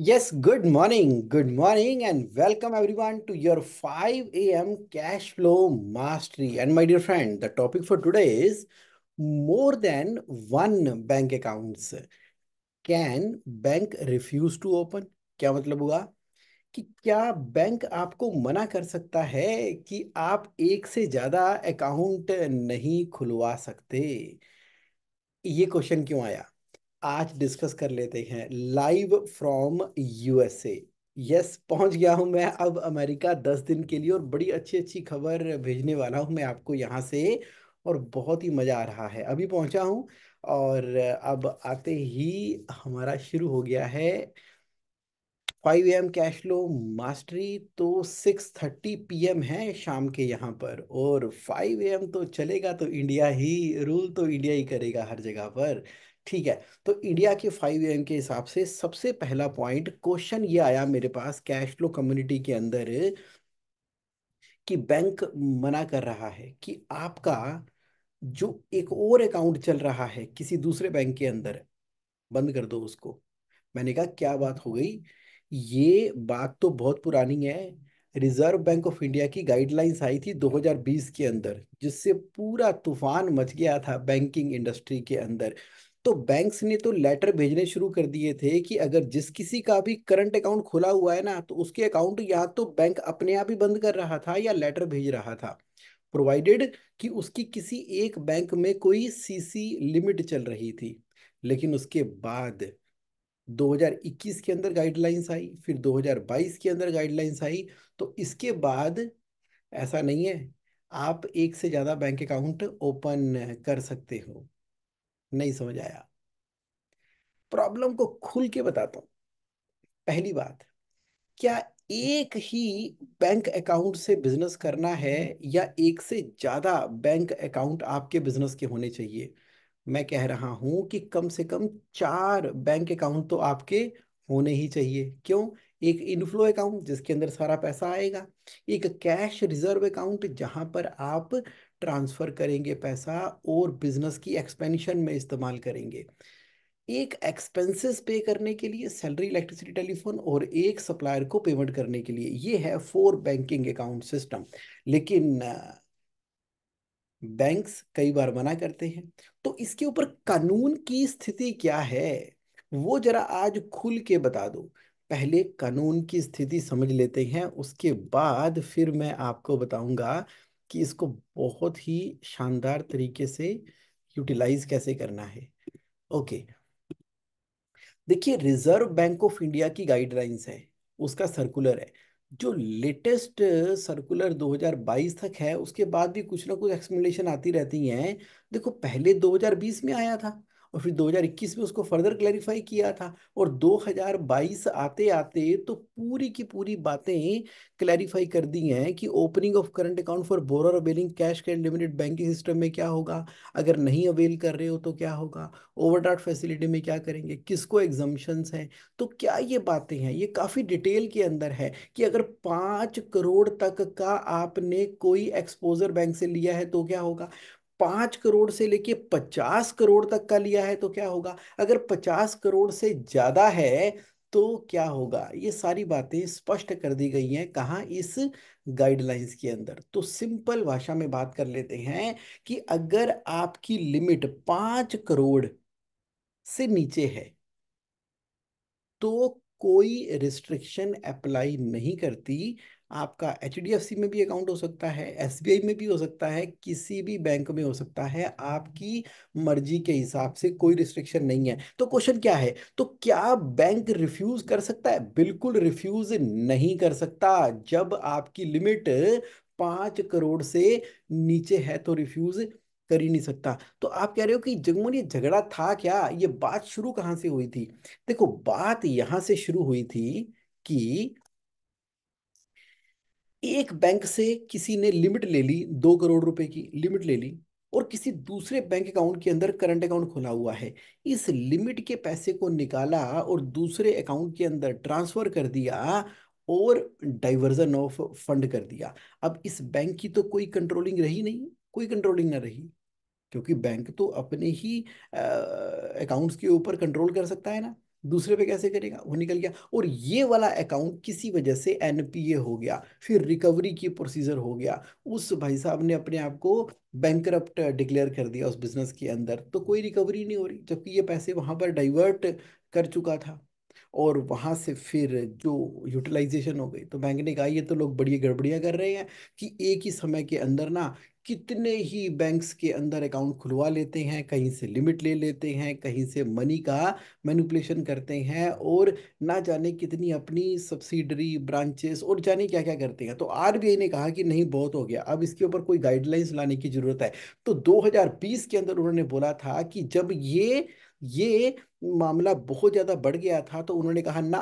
Yes, good morning. Good morning and welcome everyone to your 5 a.m. cash flow mastery. And my dear friend, the topic for today is more than one bank accounts. Can bank refuse to open? क्या मतलब हुआ कि क्या bank आपको मना कर सकता है कि आप एक से ज्यादा अकाउंट नहीं खुलवा सकते ये क्वेश्चन क्यों आया आज डिस्कस कर लेते हैं लाइव फ्रॉम यूएसए यस पहुंच गया हूं मैं अब अमेरिका दस दिन के लिए और बड़ी अच्छी अच्छी खबर भेजने वाला हूं मैं आपको यहां से और बहुत ही मज़ा आ रहा है अभी पहुंचा हूं और अब आते ही हमारा शुरू हो गया है five M cash flow mastery तो सिक्स थर्टी पी एम है शाम के यहाँ पर और फाइव एम तो चलेगा तो इंडिया ही रूल तो इंडिया ही करेगा हर जगह पर ठीक है तो इंडिया के फाइव एम के हिसाब से सबसे पहला पॉइंट क्वेश्चन ये आया मेरे पास कैश फ्लो कम्युनिटी के अंदर कि बैंक मना कर रहा है कि आपका जो एक और अकाउंट चल रहा है किसी दूसरे बैंक के अंदर बंद कर दो उसको मैंने कहा क्या बात हो गई ये बात तो बहुत पुरानी है रिजर्व बैंक ऑफ इंडिया की गाइडलाइंस आई थी 2020 के अंदर जिससे पूरा तूफान मच गया था बैंकिंग इंडस्ट्री के अंदर तो बैंक्स ने तो लेटर भेजने शुरू कर दिए थे कि अगर जिस किसी का भी करंट अकाउंट खुला हुआ है ना तो उसके अकाउंट या तो बैंक अपने आप ही बंद कर रहा था या लेटर भेज रहा था प्रोवाइडेड कि उसकी किसी एक बैंक में कोई सीसी लिमिट चल रही थी लेकिन उसके बाद 2021 के अंदर गाइडलाइंस आई फिर 2022 के अंदर गाइडलाइंस आई तो इसके बाद ऐसा नहीं है आप एक से ज़्यादा बैंक अकाउंट ओपन कर सकते हो नहीं समझ आया प्रॉब्लम को खुल के बताता हूं पहली बात क्या एक ही बैंक अकाउंट से बिजनेस करना है या एक से ज़्यादा बैंक अकाउंट आपके बिजनेस के होने चाहिए मैं कह रहा हूं कि कम से कम चार बैंक अकाउंट तो आपके होने ही चाहिए क्यों एक इनफ्लो अकाउंट जिसके अंदर सारा पैसा आएगा एक कैश रिजर्व अकाउंट जहां पर आप ट्रांसफ़र करेंगे पैसा और बिजनेस की एक्सपेंशन में इस्तेमाल करेंगे एक एक्सपेंसेस पे करने के लिए सैलरी इलेक्ट्रिसिटी टेलीफोन और एक सप्लायर को पेमेंट करने के लिए ये है फोर बैंकिंग अकाउंट सिस्टम लेकिन बैंक्स कई बार मना करते हैं तो इसके ऊपर कानून की स्थिति क्या है वो जरा आज खुल के बता दो पहले कानून की स्थिति समझ लेते हैं उसके बाद फिर मैं आपको बताऊंगा कि इसको बहुत ही शानदार तरीके से यूटिलाइज कैसे करना है ओके देखिए रिजर्व बैंक ऑफ इंडिया की गाइडलाइंस है उसका सर्कुलर है जो लेटेस्ट सर्कुलर 2022 तक है उसके बाद भी कुछ ना कुछ एक्सप्लेनेशन आती रहती हैं देखो पहले 2020 में आया था और फिर 2021 में उसको फर्दर क्लैरिफाई किया था और 2022 आते आते तो पूरी की पूरी बातें क्लैरिफाई कर दी हैं कि opening of current account for borrower availing cash के लिमिटेड बैंकिंग सिस्टम में क्या होगा अगर नहीं अवेल कर रहे हो तो क्या होगा ओवरड्राफ्ट फैसिलिटी में क्या करेंगे किसको एग्जाम्शंस हैं तो क्या ये बातें हैं ये काफ़ी डिटेल के अंदर है कि अगर पाँच करोड़ तक का आपने कोई एक्सपोजर बैंक से लिया है तो क्या होगा पांच करोड़ से लेके पचास करोड़ तक का लिया है तो क्या होगा अगर पचास करोड़ से ज्यादा है तो क्या होगा ये सारी बातें स्पष्ट कर दी गई हैं कहाँ इस गाइडलाइंस के अंदर तो सिंपल भाषा में बात कर लेते हैं कि अगर आपकी लिमिट पांच करोड़ से नीचे है तो कोई रिस्ट्रिक्शन अप्लाई नहीं करती आपका एच में भी अकाउंट हो सकता है एस में भी हो सकता है किसी भी बैंक में हो सकता है आपकी मर्जी के हिसाब से कोई रिस्ट्रिक्शन नहीं है तो क्वेश्चन क्या है तो क्या बैंक रिफ्यूज कर सकता है बिल्कुल रिफ्यूज नहीं कर सकता जब आपकी लिमिट पांच करोड़ से नीचे है तो रिफ्यूज कर ही नहीं सकता तो आप कह रहे हो कि जगमोहन ये झगड़ा था क्या ये बात शुरू कहाँ से हुई थी देखो बात यहाँ से शुरू हुई थी कि एक बैंक से किसी ने लिमिट ले ली दो करोड़ रुपए की लिमिट ले ली और किसी दूसरे बैंक अकाउंट के अंदर करंट अकाउंट खुला हुआ है इस लिमिट के पैसे को निकाला और दूसरे अकाउंट के अंदर ट्रांसफर कर दिया और डाइवर्जन ऑफ फंड कर दिया अब इस बैंक की तो कोई कंट्रोलिंग रही नहीं कोई कंट्रोलिंग ना रही क्योंकि बैंक तो अपने ही अकाउंट्स के ऊपर कंट्रोल कर सकता है ना दूसरे पे कैसे करेगा वो निकल गया और ये वाला अकाउंट किसी वजह से एनपीए हो गया फिर रिकवरी की प्रोसीजर हो गया उस भाई साहब ने अपने आप को बैंक डिक्लेयर कर दिया उस बिजनेस के अंदर तो कोई रिकवरी नहीं हो रही जबकि ये पैसे वहाँ पर डाइवर्ट कर चुका था और वहाँ से फिर जो यूटिलाइजेशन हो गई तो बैंक ने कहा ये तो लोग बड़ी गड़बड़ियाँ कर रहे हैं कि एक ही समय के अंदर ना कितने ही बैंक्स के अंदर अकाउंट खुलवा लेते हैं कहीं से लिमिट ले लेते हैं कहीं से मनी का मैनिपुलेशन करते हैं और ना जाने कितनी अपनी सब्सिडरी ब्रांचेस और जाने क्या क्या करते हैं तो आर ने कहा कि नहीं बहुत हो गया अब इसके ऊपर कोई गाइडलाइंस लाने की ज़रूरत है तो 2020 के अंदर उन्होंने बोला था कि जब ये ये मामला बहुत ज़्यादा बढ़ गया था तो उन्होंने कहा ना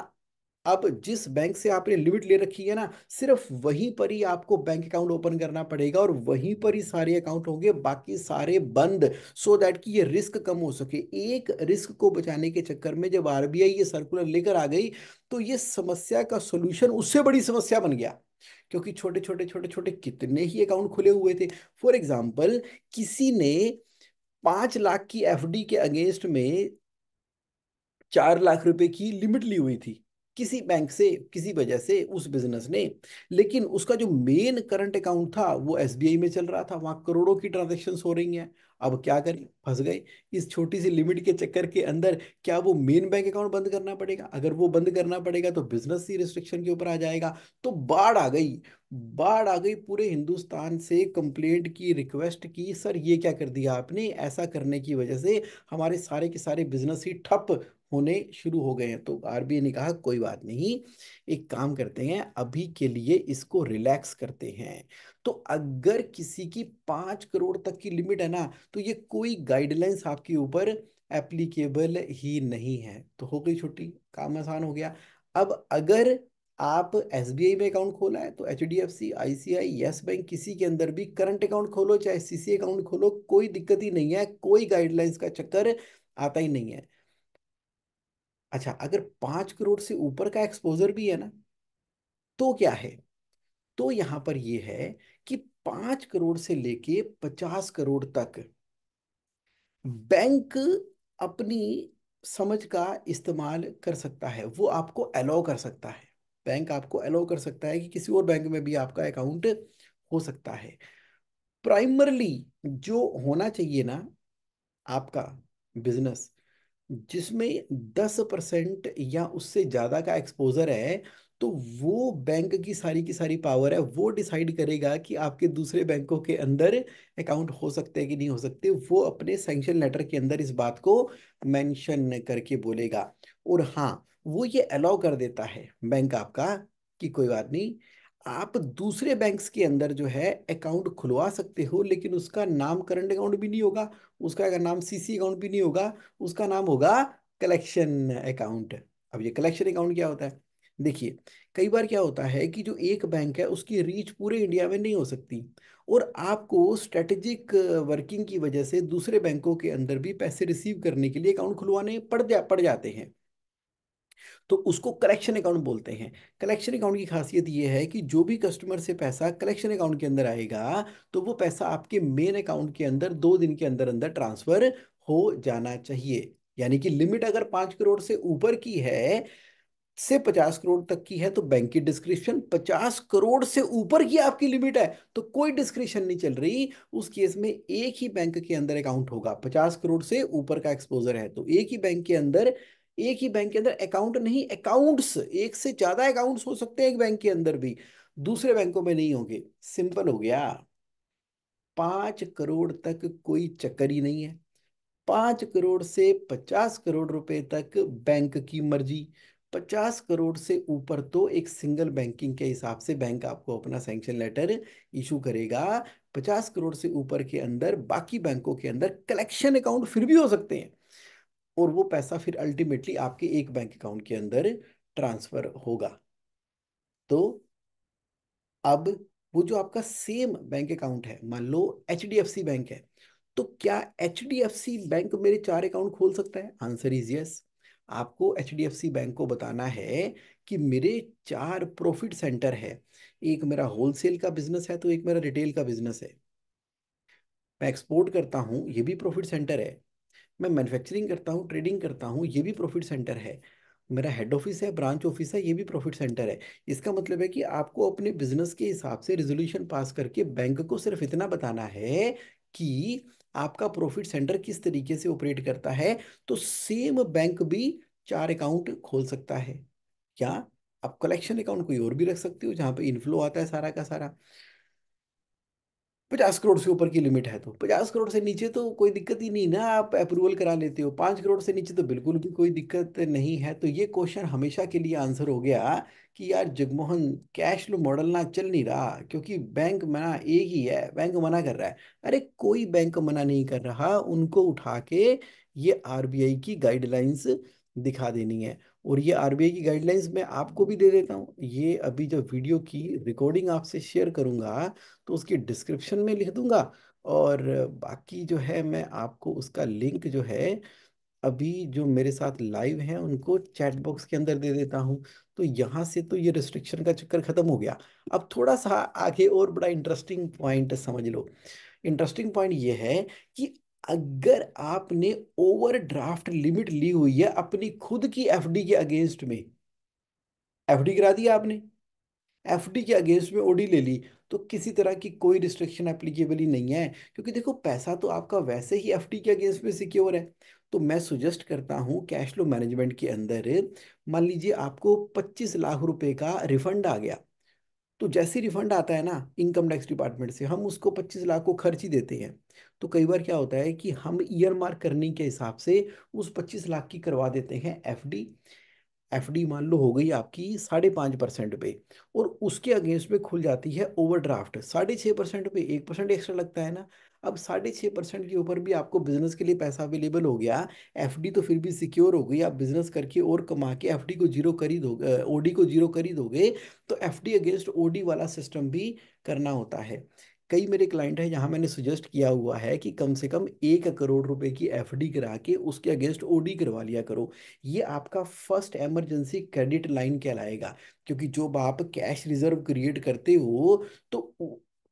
अब जिस बैंक से आपने लिमिट ले रखी है ना सिर्फ वहीं पर ही आपको बैंक अकाउंट ओपन करना पड़ेगा और वहीं पर ही सारे अकाउंट होंगे बाकी सारे बंद सो दैट कि ये रिस्क कम हो सके एक रिस्क को बचाने के चक्कर में जब आरबीआई ये सर्कुलर लेकर आ गई तो ये समस्या का सोल्यूशन उससे बड़ी समस्या बन गया क्योंकि छोटे छोटे छोटे छोटे कितने ही अकाउंट खुले हुए थे फॉर एग्जाम्पल किसी ने पांच लाख की एफडी के अगेंस्ट में चार लाख रुपए की लिमिट ली हुई थी किसी बैंक से किसी वजह से उस बिजनेस ने लेकिन उसका जो मेन करंट अकाउंट था वो एसबीआई में चल रहा था वहां करोड़ों की ट्रांजेक्शन हो रही हैं अब क्या करें फंस गए इस छोटी सी लिमिट के चक्कर के अंदर क्या वो मेन बैंक अकाउंट बंद करना पड़ेगा अगर वो बंद करना पड़ेगा तो बिजनेस ही रिस्ट्रिक्शन के ऊपर आ जाएगा तो बाढ़ आ गई बाढ़ आ गई पूरे हिंदुस्तान से कंप्लेंट की रिक्वेस्ट की सर ये क्या कर दिया आपने ऐसा करने की वजह से हमारे सारे के सारे बिजनेस ही ठप होने शुरू हो गए हैं तो आरबीआई ने कहा कोई बात नहीं एक काम करते हैं अभी के लिए इसको रिलैक्स करते हैं तो अगर किसी की पाँच करोड़ तक की लिमिट है ना तो ये कोई गाइडलाइंस आपके ऊपर एप्लीकेबल ही नहीं है तो हो गई छुट्टी काम आसान हो गया अब अगर आप एस में अकाउंट खोला है तो H D F C I C I Yes bank किसी के अंदर भी करंट अकाउंट खोलो चाहे सी सी अकाउंट खोलो कोई दिक्कत ही नहीं है कोई गाइडलाइंस का चक्कर आता ही नहीं है अच्छा अगर पांच करोड़ से ऊपर का एक्सपोजर भी है ना तो क्या है तो यहां पर यह है कि पांच करोड़ से लेके पचास करोड़ तक बैंक अपनी समझ का इस्तेमाल कर सकता है वो आपको अलाउ कर सकता है बैंक आपको अलाउ कर सकता है कि किसी और बैंक में भी आपका अकाउंट हो सकता है प्राइमरली जो होना चाहिए ना आपका बिजनेस जिसमें दस परसेंट या उससे ज़्यादा का एक्सपोजर है तो वो बैंक की सारी की सारी पावर है वो डिसाइड करेगा कि आपके दूसरे बैंकों के अंदर अकाउंट हो सकते हैं कि नहीं हो सकते वो अपने सेंक्शन लेटर के अंदर इस बात को मेंशन करके बोलेगा और हाँ वो ये अलाउ कर देता है बैंक आपका कि कोई बात नहीं आप दूसरे बैंक्स के अंदर जो है अकाउंट खुलवा सकते हो लेकिन उसका नाम करंट अकाउंट भी नहीं होगा उसका नाम सीसी अकाउंट भी नहीं होगा उसका नाम होगा कलेक्शन अकाउंट अब ये कलेक्शन अकाउंट क्या होता है देखिए कई बार क्या होता है कि जो एक बैंक है उसकी रीच पूरे इंडिया में नहीं हो सकती और आपको स्ट्रेटेजिक वर्किंग की वजह से दूसरे बैंकों के अंदर भी पैसे रिसीव करने के लिए अकाउंट खुलवाने पड़ जा पड़ जाते हैं तो उसको कलेक्शन अकाउंट बोलते हैं कलेक्शन अकाउंट की खासियत ये है कि जो भी कस्टमर से पैसा कलेक्शन अकाउंट के अंदर आएगा तो वो पैसा आपके मेन अकाउंट के अंदर दो दिन के अंदर अंदर ट्रांसफर हो जाना चाहिए यानी कि लिमिट अगर पांच करोड़ से ऊपर की है से पचास करोड़ तक की है तो बैंक की डिस्क्रिप्शन पचास करोड़ से ऊपर की आपकी लिमिट है तो कोई डिस्क्रिप्शन नहीं चल रही उस केस में एक ही बैंक के अंदर अकाउंट होगा पचास करोड़ से ऊपर का एक्सपोजर है तो एक ही बैंक के अंदर एक ही बैंक के अंदर अकाउंट नहीं अकाउंट्स एक से ज्यादा अकाउंट्स हो सकते हैं एक बैंक के अंदर भी दूसरे बैंकों में नहीं होंगे सिंपल हो गया पांच करोड़ तक कोई चक्कर ही नहीं है पांच करोड़ से पचास करोड़ रुपए तक बैंक की मर्जी पचास करोड़ से ऊपर तो एक सिंगल बैंकिंग के हिसाब से बैंक आपको अपना सैंक्शन लेटर इशू करेगा पचास करोड़ से ऊपर के अंदर बाकी बैंकों के अंदर कलेक्शन अकाउंट फिर भी हो सकते हैं और वो पैसा फिर अल्टीमेटली आपके एक बैंक अकाउंट के अंदर ट्रांसफर होगा तो अब वो जो आपका सेम बैंक अकाउंट है मान लो H D F C bank है तो क्या H D F C bank मेरे चार अकाउंट खोल सकता है आंसर इज यस आपको H D F C bank को बताना है कि मेरे चार प्रॉफिट सेंटर है एक मेरा होलसेल का बिजनेस है तो एक मेरा रिटेल का बिजनेस है मैं एक्सपोर्ट करता हूं ये भी प्रॉफिट सेंटर है मैं मैन्युफैक्चरिंग करता हूँ ट्रेडिंग करता हूँ ये भी प्रॉफिट सेंटर है मेरा हेड ऑफिस है ब्रांच ऑफिस है ये भी प्रॉफिट सेंटर है इसका मतलब है कि आपको अपने बिजनेस के हिसाब से रिजोल्यूशन पास करके बैंक को सिर्फ इतना बताना है कि आपका प्रॉफिट सेंटर किस तरीके से ऑपरेट करता है तो सेम बैंक भी चार अकाउंट खोल सकता है क्या आप कलेक्शन अकाउंट कोई और भी रख सकते हो जहाँ पे इनफ्लो आता है सारा का सारा पचास करोड़ से ऊपर की लिमिट है तो पचास करोड़ से नीचे तो कोई दिक्कत ही नहीं ना आप अप्रूवल करा लेते हो पाँच करोड़ से नीचे तो बिल्कुल भी कोई दिक्कत नहीं है तो ये क्वेश्चन हमेशा के लिए आंसर हो गया कि यार जगमोहन कैश लो मॉडल ना चल नहीं रहा क्योंकि बैंक मना एक ही है बैंक मना कर रहा है अरे कोई बैंक मना नहीं कर रहा उनको उठा के ये आर की गाइडलाइंस दिखा देनी है और ये आरबीआई की गाइडलाइंस मैं आपको भी दे देता हूँ ये अभी जब वीडियो की रिकॉर्डिंग आपसे शेयर करूँगा तो उसकी डिस्क्रिप्शन में लिख दूंगा और बाकी जो है मैं आपको उसका लिंक जो है अभी जो मेरे साथ लाइव हैं उनको चैट बॉक्स के अंदर दे देता हूँ तो यहाँ से तो ये रिस्ट्रिक्शन का चक्कर ख़त्म हो गया अब थोड़ा सा आगे और बड़ा इंटरेस्टिंग पॉइंट समझ लो इंटरेस्टिंग पॉइंट ये है कि अगर आपने ओवर ड्राफ्ट लिमिट ली हुई है अपनी खुद की एफडी के अगेंस्ट में एफडी करा दी आपने एफडी के अगेंस्ट में ओडी ले ली तो किसी तरह की कोई रिस्ट्रिक्शन एप्लीकेबल ही नहीं है क्योंकि देखो पैसा तो आपका वैसे ही एफडी के अगेंस्ट में सिक्योर है तो मैं सुजेस्ट करता हूँ कैश फ्लो मैनेजमेंट के अंदर मान लीजिए आपको 25 लाख रुपए का रिफंड आ गया तो जैसे रिफंड आता है ना इनकम टैक्स डिपार्टमेंट से हम उसको पच्चीस लाख को खर्च ही देते हैं तो कई बार क्या होता है कि हम ईयर मार्क करने के हिसाब से उस पच्चीस लाख की करवा देते हैं एफ एफडी मान लो हो गई आपकी साढ़े पाँच परसेंट पे और उसके अगेंस्ट में खुल जाती है ओवरड्राफ्ट साढ़े छः परसेंट पे एक परसेंट एक्स्ट्रा लगता है ना अब साढ़े छः परसेंट के ऊपर भी आपको बिजनेस के लिए पैसा अवेलेबल हो गया एफ तो फिर भी सिक्योर हो गई आप बिजनेस करके और कमा के एफ को जीरो करी दोगे ओ को जीरो करी दोगे तो एफ अगेंस्ट ओ वाला सिस्टम भी करना होता है कई मेरे क्लाइंट हैं जहां मैंने सजेस्ट किया हुआ है कि कम से कम एक करोड़ रुपए की एफडी करा के उसके अगेंस्ट ओडी करवा लिया करो ये आपका फर्स्ट एमरजेंसी क्रेडिट लाइन कहलाएगा क्योंकि जो आप कैश रिजर्व क्रिएट करते हो तो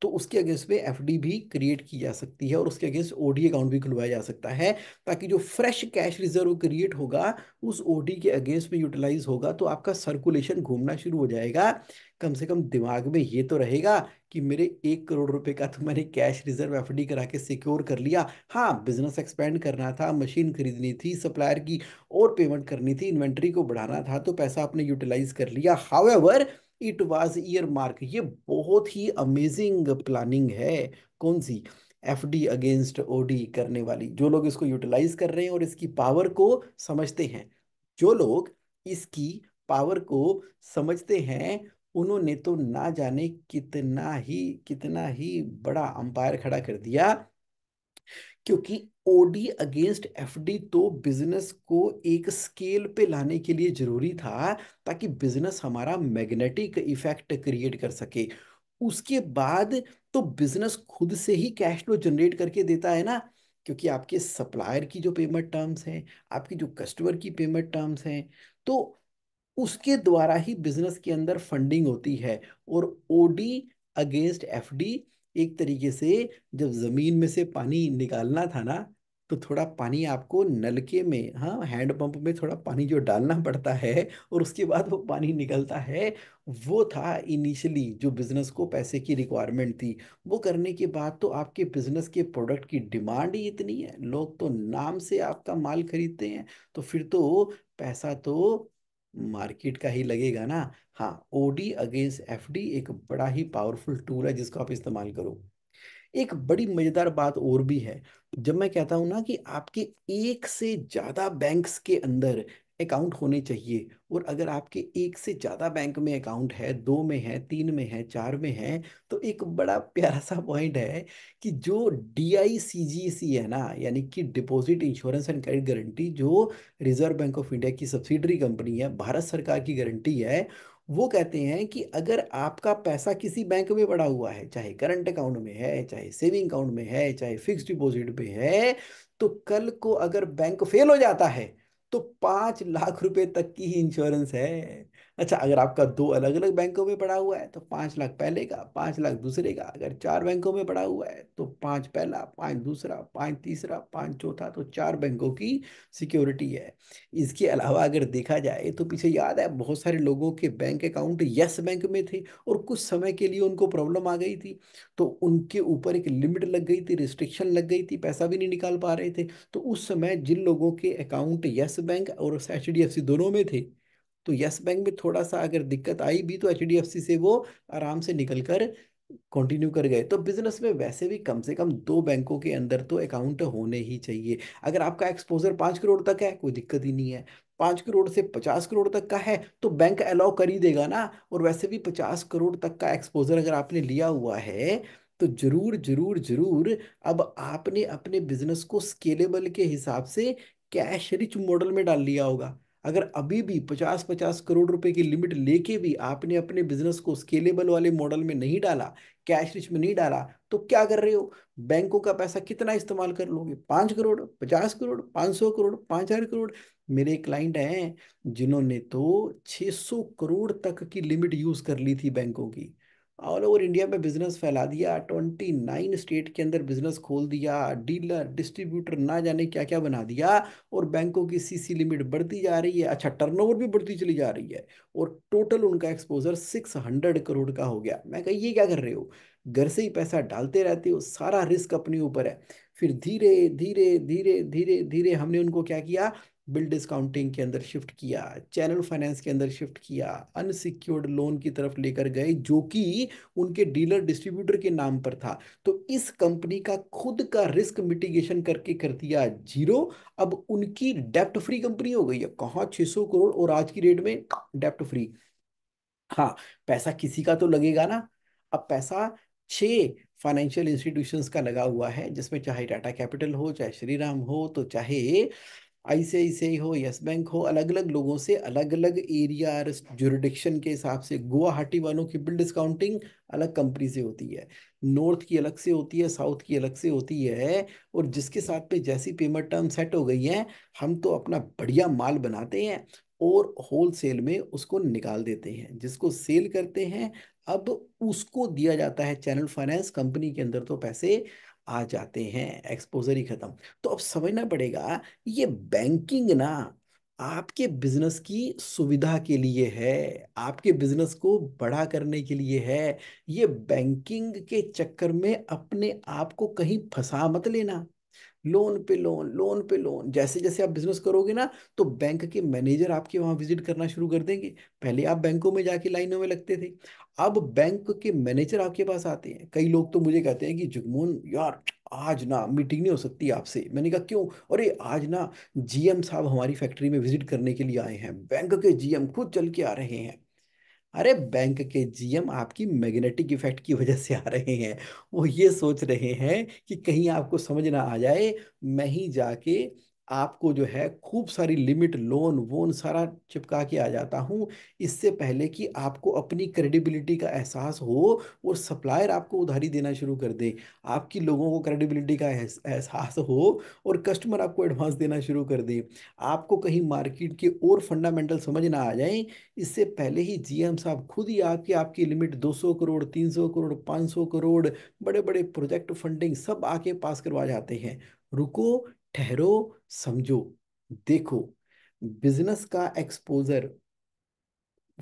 तो उसके अगेंस्ट पे एफ भी क्रिएट की जा सकती है और उसके अगेंस्ट ओडी अकाउंट भी खुलवाया जा सकता है ताकि जो फ्रेश कैश रिजर्व क्रिएट होगा उस ओडी के अगेंस्ट में यूटिलाइज होगा तो आपका सर्कुलेशन घूमना शुरू हो जाएगा कम से कम दिमाग में ये तो रहेगा कि मेरे एक करोड़ रुपए का तो मैंने कैश रिजर्व एफ करा के सिक्योर कर लिया हाँ बिजनेस एक्सपेंड करना था मशीन खरीदनी थी सप्लायर की और पेमेंट करनी थी इन्वेंट्री को बढ़ाना था तो पैसा आपने यूटिलाइज कर लिया how it was earmark ये बहुत ही अमेजिंग प्लानिंग है कौन सी F D against O D करने वाली जो लोग इसको यूटिलाइज कर रहे हैं और इसकी पावर को समझते हैं जो लोग इसकी पावर को समझते हैं उन्होंने तो ना जाने कितना ही कितना ही बड़ा अंपायर खड़ा कर दिया क्योंकि ओडी अगेंस्ट एफडी तो बिजनेस को एक स्केल पे लाने के लिए जरूरी था ताकि बिजनेस हमारा मैग्नेटिक इफेक्ट क्रिएट कर सके उसके बाद तो बिजनेस खुद से ही कैश फ्लो जनरेट करके देता है ना क्योंकि आपके सप्लायर की जो पेमेंट टर्म्स हैं आपकी जो कस्टमर की पेमेंट टर्म्स हैं तो उसके द्वारा ही बिजनेस के अंदर फंडिंग होती है और ओडी अगेंस्ट एफडी एक तरीके से जब ज़मीन में से पानी निकालना था ना तो थोड़ा पानी आपको नलके में हाँ हैंडपम्प में थोड़ा पानी जो डालना पड़ता है और उसके बाद वो पानी निकलता है वो था इनिशियली जो बिज़नेस को पैसे की रिक्वायरमेंट थी वो करने के बाद तो आपके बिज़नेस के प्रोडक्ट की डिमांड ही इतनी है लोग तो नाम से आपका माल खरीदते हैं तो फिर तो पैसा तो मार्केट का ही लगेगा ना हाँ ओडी अगेंस्ट एफ एक बड़ा ही पावरफुल टूल है जिसको आप इस्तेमाल करो एक बड़ी मजेदार बात और भी है जब मैं कहता हूं ना कि आपके एक से ज्यादा बैंक्स के अंदर अकाउंट होने चाहिए और अगर आपके एक से ज़्यादा बैंक में अकाउंट है दो में है तीन में है चार में है तो एक बड़ा प्यारा सा पॉइंट है कि जो डी आई सी जी सी है ना यानी कि deposit insurance and credit guarantee जो रिजर्व बैंक ऑफ इंडिया की सब्सिडरी कंपनी है भारत सरकार की गारंटी है वो कहते हैं कि अगर आपका पैसा किसी बैंक में पड़ा हुआ है चाहे करंट अकाउंट में है चाहे सेविंग अकाउंट में है चाहे फिक्स डिपॉजिट में है तो कल को अगर बैंक फेल हो जाता है तो पांच लाख रुपए तक की ही इंश्योरेंस है अच्छा अगर आपका दो अलग अलग बैंकों में पड़ा हुआ है तो पाँच लाख पहले का पाँच लाख दूसरे का अगर चार बैंकों में पड़ा हुआ है तो पाँच पहला पाँच दूसरा पाँच तीसरा पाँच चौथा तो चार बैंकों की सिक्योरिटी है इसके अलावा अगर देखा जाए तो पीछे याद है बहुत सारे लोगों के बैंक अकाउंट यस बैंक में थे और कुछ समय के लिए उनको प्रॉब्लम आ गई थी तो उनके ऊपर एक लिमिट लग गई थी रिस्ट्रिक्शन लग गई थी पैसा भी नहीं निकाल पा रहे थे तो उस समय जिन लोगों के अकाउंट यस बैंक और एच दोनों में थे तो यस बैंक में थोड़ा सा अगर दिक्कत आई भी तो एच से वो आराम से निकल कर कंटिन्यू कर गए तो बिजनेस में वैसे भी कम से कम दो बैंकों के अंदर तो अकाउंट होने ही चाहिए अगर आपका एक्सपोजर पाँच करोड़ तक है कोई दिक्कत ही नहीं है पाँच करोड़ से पचास करोड़ तक का है तो बैंक अलाउ कर ही देगा ना और वैसे भी पचास करोड़ तक का एक्सपोजर अगर आपने लिया हुआ है तो ज़रूर ज़रूर ज़रूर अब आपने अपने बिजनेस को स्केलेबल के हिसाब से कैश रिच मॉडल में डाल लिया होगा अगर अभी भी पचास पचास करोड़ रुपए की लिमिट लेके भी आपने अपने बिजनेस को स्केलेबल वाले मॉडल में नहीं डाला कैश रिच में नहीं डाला तो क्या कर रहे हो बैंकों का पैसा कितना इस्तेमाल कर लोगे पाँच करोड़ पचास करोड़ पाँच सौ करोड़ पाँच हजार करोड़ मेरे क्लाइंट हैं जिन्होंने तो छः सौ करोड़ तक की लिमिट यूज कर ली थी बैंकों की ऑल ओवर इंडिया में बिजनेस फैला दिया ट्वेंटी नाइन स्टेट के अंदर बिजनेस खोल दिया डीलर डिस्ट्रीब्यूटर ना जाने क्या क्या बना दिया और बैंकों की सीसी लिमिट बढ़ती जा रही है अच्छा टर्नओवर भी बढ़ती चली जा रही है और टोटल उनका एक्सपोजर सिक्स हंड्रेड करोड़ का हो गया मैं कही ये क्या कर रहे हो घर से ही पैसा डालते रहते हो सारा रिस्क अपने ऊपर है फिर धीरे धीरे धीरे धीरे धीरे हमने उनको क्या किया बिल डिस्काउंटिंग के अंदर शिफ्ट किया चैनल फाइनेंस के अंदर शिफ्ट किया अनसिक्योर्ड लोन की तरफ लेकर गए जो कि उनके डीलर डिस्ट्रीब्यूटर के नाम पर था तो इस कंपनी का खुद का रिस्क मिटिगेशन करके कर दिया जीरो अब उनकी डेप्ट फ्री कंपनी हो गई है कहाँ छः सौ करोड़ और आज की रेट में डेप्ट फ्री हाँ पैसा किसी का तो लगेगा ना अब पैसा छ फाइनेंशियल इंस्टीट्यूशंस का लगा हुआ है जिसमें चाहे टाटा कैपिटल हो चाहे श्रीराम हो तो चाहे आई हो यस बैंक हो अलग अलग लोगों से अलग अलग एरिया जुरिडिक्शन के हिसाब से गुवाहाटी वालों की बिल डिस्काउंटिंग अलग कंपनी से होती है नॉर्थ की अलग से होती है साउथ की अलग से होती है और जिसके साथ पे जैसी पेमेंट टर्म सेट हो गई है हम तो अपना बढ़िया माल बनाते हैं और होल सेल में उसको निकाल देते हैं जिसको सेल करते हैं अब उसको दिया जाता है चैनल फाइनेंस कंपनी के अंदर तो पैसे आ जाते हैं एक्सपोजर ही खत्म तो अब समझना पड़ेगा ये बैंकिंग ना आपके बिजनेस की सुविधा के लिए है आपके बिजनेस को बड़ा करने के लिए है ये बैंकिंग के चक्कर में अपने आप को कहीं फंसा मत लेना लोन पे लोन लोन पे लोन जैसे जैसे आप बिजनेस करोगे ना तो बैंक के मैनेजर आपके वहाँ विजिट करना शुरू कर देंगे पहले आप बैंकों में जाके लाइनों में लगते थे अब बैंक के मैनेजर आपके पास आते हैं कई लोग तो मुझे कहते हैं कि जुगमून यार आज ना मीटिंग नहीं हो सकती आपसे मैंने कहा क्यों अरे आज ना जीएम साहब हमारी फैक्ट्री में विजिट करने के लिए आए हैं बैंक के जीएम खुद चल के आ रहे हैं अरे बैंक के जीएम आपकी मैग्नेटिक इफेक्ट की वजह से आ रहे हैं वो ये सोच रहे हैं कि कहीं आपको समझ ना आ जाए मैं ही जाके आपको जो है खूब सारी लिमिट लोन वोन सारा चिपका के आ जाता हूँ इससे पहले कि आपको अपनी क्रेडिबिलिटी का एहसास हो और सप्लायर आपको उधारी देना शुरू कर दे आपकी लोगों को क्रेडिबिलिटी का एहसास हो और कस्टमर आपको एडवांस देना शुरू कर दे आपको कहीं मार्केट के और फंडामेंटल समझ ना आ जाए इससे पहले ही जी साहब खुद ही आके आपकी लिमिट दो करोड़ तीन करोड़ पाँच करोड़ बड़े बड़े प्रोजेक्ट फंडिंग सब आके पास करवा जाते हैं रुको ठहरो समझो देखो बिजनेस का एक्सपोजर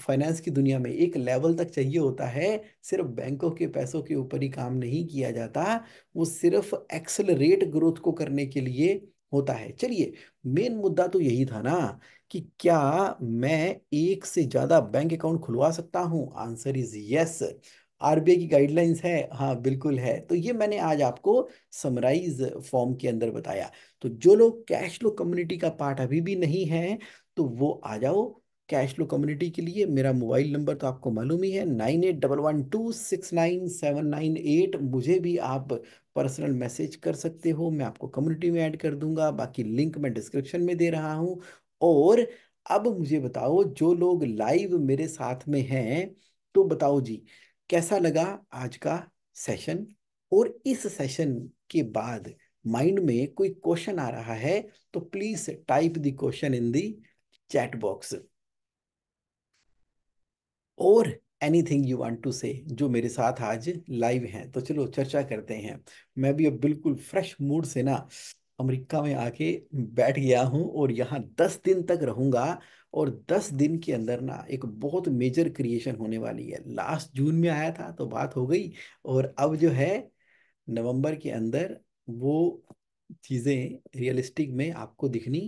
फाइनेंस की दुनिया में एक लेवल तक चाहिए होता है सिर्फ बैंकों के पैसों के ऊपर ही काम नहीं किया जाता वो सिर्फ एक्सलरेट ग्रोथ को करने के लिए होता है चलिए मेन मुद्दा तो यही था ना कि क्या मैं एक से ज़्यादा बैंक अकाउंट खुलवा सकता हूँ आंसर इज यस आरबीआई की गाइडलाइंस है हाँ बिल्कुल है तो ये मैंने आज आपको समराइज फॉर्म के अंदर बताया तो जो लोग कैश लो कम्युनिटी का पार्ट अभी भी नहीं है तो वो आ जाओ कैश लो कम्युनिटी के लिए मेरा मोबाइल नंबर तो आपको मालूम ही है nine eight double one two six nine seven nine eight मुझे भी आप पर्सनल मैसेज कर सकते हो मैं आपको कम्युनिटी में ऐड कर दूंगा बाकी लिंक मैं डिस्क्रिप्शन में दे रहा हूँ और अब मुझे बताओ जो लोग लाइव मेरे साथ में हैं तो बताओ जी कैसा लगा आज का सेशन और इस सेशन के बाद माइंड में कोई क्वेश्चन आ रहा है तो please type the question in the chat box और anything you want to say जो मेरे साथ आज लाइव हैं तो चलो चर्चा करते हैं मैं भी अब बिल्कुल फ्रेश मूड से ना अमेरिका में आके बैठ गया हूँ और यहाँ दस दिन तक रहूँगा और दस दिन के अंदर ना एक बहुत मेजर क्रिएशन होने वाली है लास्ट जून में आया था तो बात हो गई और अब जो है नवंबर के अंदर वो चीज़ें रियलिस्टिक में आपको दिखनी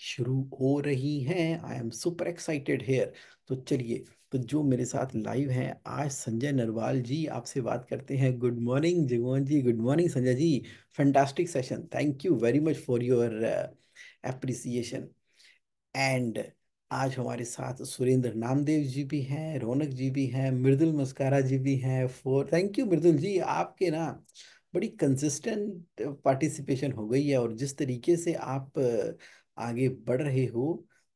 शुरू हो रही हैं I am super excited here तो चलिए तो जो मेरे साथ लाइव हैं आज संजय नरवाल जी आपसे बात करते हैं good morning Jagmohan ji good morning Sanjay ji fantastic session thank you very much for your appreciation and आज हमारे साथ सुरेंद्र नामदेव जी भी हैं रौनक जी भी हैं मृदुल मस्कारा जी भी हैं for thank you Mridul ji आपके ना बड़ी कंसिस्टेंट पार्टिसिपेशन हो गई है और जिस तरीके से आप uh, आगे बढ़ रहे हो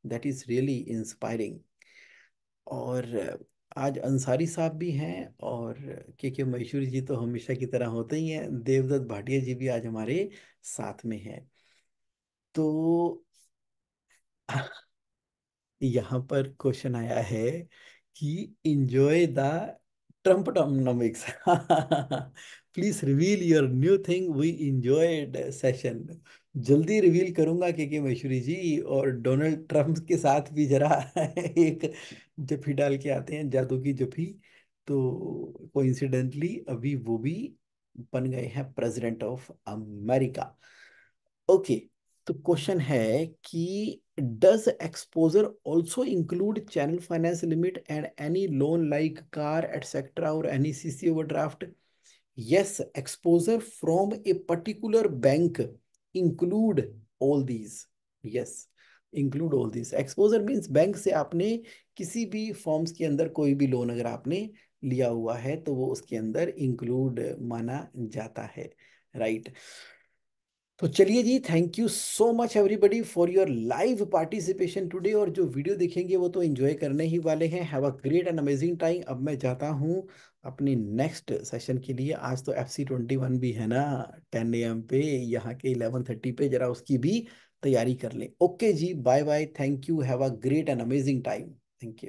दैट इज़ रियली इंस्पायरिंग और आज अंसारी साहब भी हैं और के के महेश्वरी जी तो हमेशा की तरह होते ही हैं देवदत्त भाटिया जी भी आज हमारे साथ में हैं तो यहाँ पर क्वेश्चन आया है कि enjoy the Trump Trumponomics please reveal your new thing we enjoyed session जल्दी रिवील करूंगा के के मशहूरी जी और डोनाल्ड ट्रंप के साथ भी जरा एक जफी डाल के आते हैं जादू की जफी तो कोइंसिडेंटली अभी वो भी बन गए हैं प्रेसिडेंट ऑफ अमेरिका ओके तो क्वेश्चन है कि does exposure also include channel finance limit and any loan like car etcetera और any C C overdraft yes exposure from a particular bank include all these yes include all these exposure means bank से आपने किसी भी forms के अंदर कोई भी loan अगर आपने लिया हुआ है तो वो उसके अंदर इंक्लूड माना जाता है राइट right. तो चलिए जी thank you so much everybody for your live participation today और जो वीडियो देखेंगे वो तो एंजॉय करने ही वाले हैं have a great and amazing time अब मैं जाता हूँ अपने नेक्स्ट सेशन के लिए आज तो एफ सी ट्वेंटी वन भी है ना टेन ए एम पे यहाँ के इलेवन थर्टी पे जरा उसकी भी तैयारी कर लें ओके जी bye bye thank you have a great and amazing time thank you